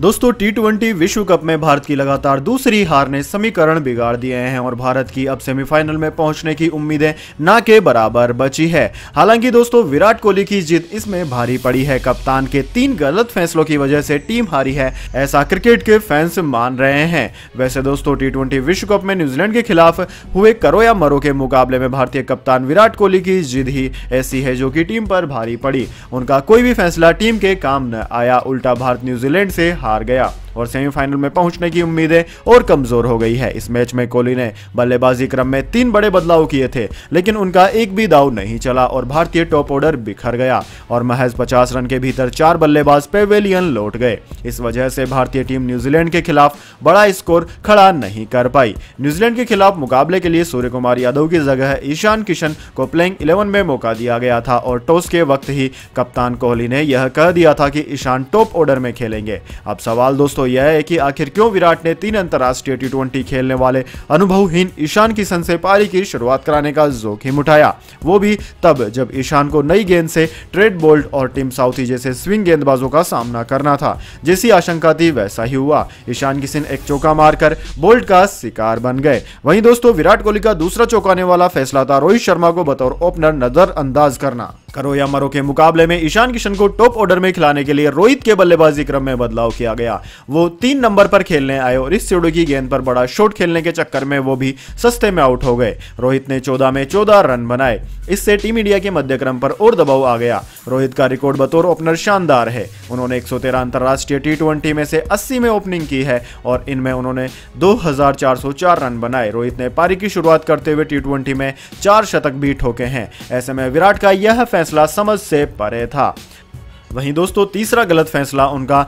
दोस्तों T twenty विश्व cup में भारत की लगातार दूसरी हार ने समीकरण बिगाड़ दिए हैं और भारत की अब सेमीफाइनल में पहुंचने की उम्मीदें ना के बराबर बची है हालांकि दोस्तों विराट कोहली की जीत इसमें भारी पड़ी है कप्तान के तीन गलत फैसलों की वजह से टीम हारी है ऐसा क्रिकेट के फैंस मान रहे हैं वैसे दोस्तों टी ट्वेंटी विश्व कप में न्यूजीलैंड के खिलाफ हुए करो या मरो के मुकाबले में भारतीय कप्तान विराट कोहली की जीत ही ऐसी है जो की टीम पर भारी पड़ी उनका कोई भी फैसला टीम के काम न आया उल्टा भारत न्यूजीलैंड से हार गया और सेमीफाइनल में पहुंचने की उम्मीदें और कमजोर हो गई है इस मैच में कोहली ने बल्लेबाजी क्रम में तीन बड़े बदलाव किए थे लेकिन उनका एक भी दाव नहीं चला और भारतीय टॉप ऑर्डर बिखर गया और महज पचास रन के भीतर चार बल्लेबाज पेवेलियन लौट गए इस वजह से भारतीय टीम न्यूजीलैंड के खिलाफ बड़ा स्कोर खड़ा नहीं कर पाई न्यूजीलैंड के खिलाफ मुकाबले के लिए सूर्य कुमार यादव की जगह ईशान किशन को प्लेइंग इलेवन में मौका दिया गया था और टॉस के वक्त ही कप्तान कोहली ने यह कह दिया था कि ईशान टॉप ऑर्डर में खेलेंगे अब सवाल दोस्तों तो यह है कि आखिर क्यों विराट ने तीन अंतर्राष्ट्रीय टी खेलने वाले अनुभवहीन ईशान किशन से पारी की शुरुआत कराने का जोखिम उठाया वो भी तब जब ईशान को नई गेंद से ट्रेड बोल्ट और टीम साउथी जैसे स्विंग गेंदबाजों का सामना करना था जैसी आशंका थी वैसा ही हुआ ईशान किशन एक चौका मारकर बोल्ट का शिकार बन गए वहीं दोस्तों विराट कोहली का दूसरा चौकाने वाला फैसला था रोहित शर्मा को बतौर ओपनर नजरअंदाज करना करो या मरो के मुकाबले में ईशान किशन को टॉप ऑर्डर में खिलाने के लिए रोहित के बल्लेबाजी क्रम में बदलाव किया गया वो तीन नंबर पर खेलने आए और इस सीढ़ी की गेंद पर बड़ा शॉट खेलने के चक्कर में वो भी सस्ते में आउट हो गए रोहित ने चौदह में चौदह रन बनाए इससे टीम इंडिया के मध्य क्रम पर और दबाव आ गया रोहित का रिकॉर्ड बतौर ओपनर शानदार है उन्होंने एक अंतर्राष्ट्रीय टी में से अस्सी में ओपनिंग की है और इनमें उन्होंने दो रन बनाए रोहित ने पारी की शुरुआत करते हुए टी में चार शतक भी ठोके हैं ऐसे में विराट का यह फैसला समझ से परे था वहीं दोस्तों तीसरा गलत फैसला उनका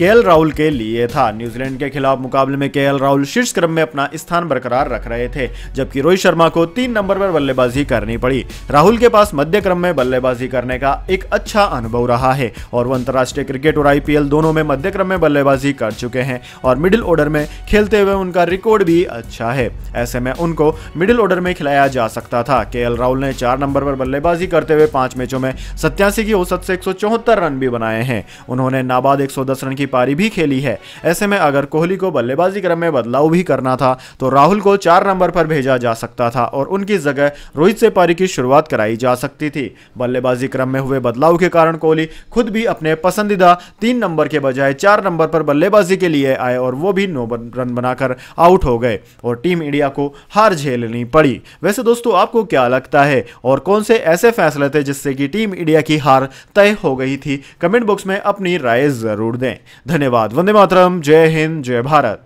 के राहुल के लिए था न्यूजीलैंड के खिलाफ मुकाबले में के राहुल शीर्ष क्रम में अपना स्थान बरकरार रख रहे थे जबकि रोहित शर्मा को तीन नंबर पर बल्लेबाजी करनी पड़ी राहुल के पास मध्य क्रम में बल्लेबाजी करने का एक अच्छा अनुभव रहा है और वो अंतर्राष्ट्रीय क्रिकेट और आईपीएल दोनों में मध्य क्रम में बल्लेबाजी कर चुके हैं और मिडिल ऑर्डर में खेलते हुए उनका रिकॉर्ड भी अच्छा है ऐसे में उनको मिडिल ऑर्डर में खिलाया जा सकता था के राहुल ने चार नंबर पर बल्लेबाजी करते हुए पांच मैचों में सत्यासी की औसत से एक रन भी बनाए हैं उन्होंने नाबाद एक रन की पारी भी खेली है ऐसे में अगर कोहली को बल्लेबाजी क्रम में बदलाव भी करना था तो राहुल को चार नंबर पर भेजा जा सकता था और उनकी जगह रोहित से पारी की शुरुआत कराई जा सकती थी बल्लेबाजी क्रम में हुए बदलाव के कारण कोहली खुद भी अपने पसंदीदा तीन नंबर के बजाय चार नंबर पर बल्लेबाजी के लिए आए और वो भी नौ रन बनाकर आउट हो गए और टीम इंडिया को हार झेलनी पड़ी वैसे दोस्तों आपको क्या लगता है और कौन से ऐसे फैसले थे जिससे कि टीम इंडिया की हार तय हो गई थी कमेंट बॉक्स में अपनी राय जरूर दें धन्यवाद वंदे मातरम जय हिंद जय भारत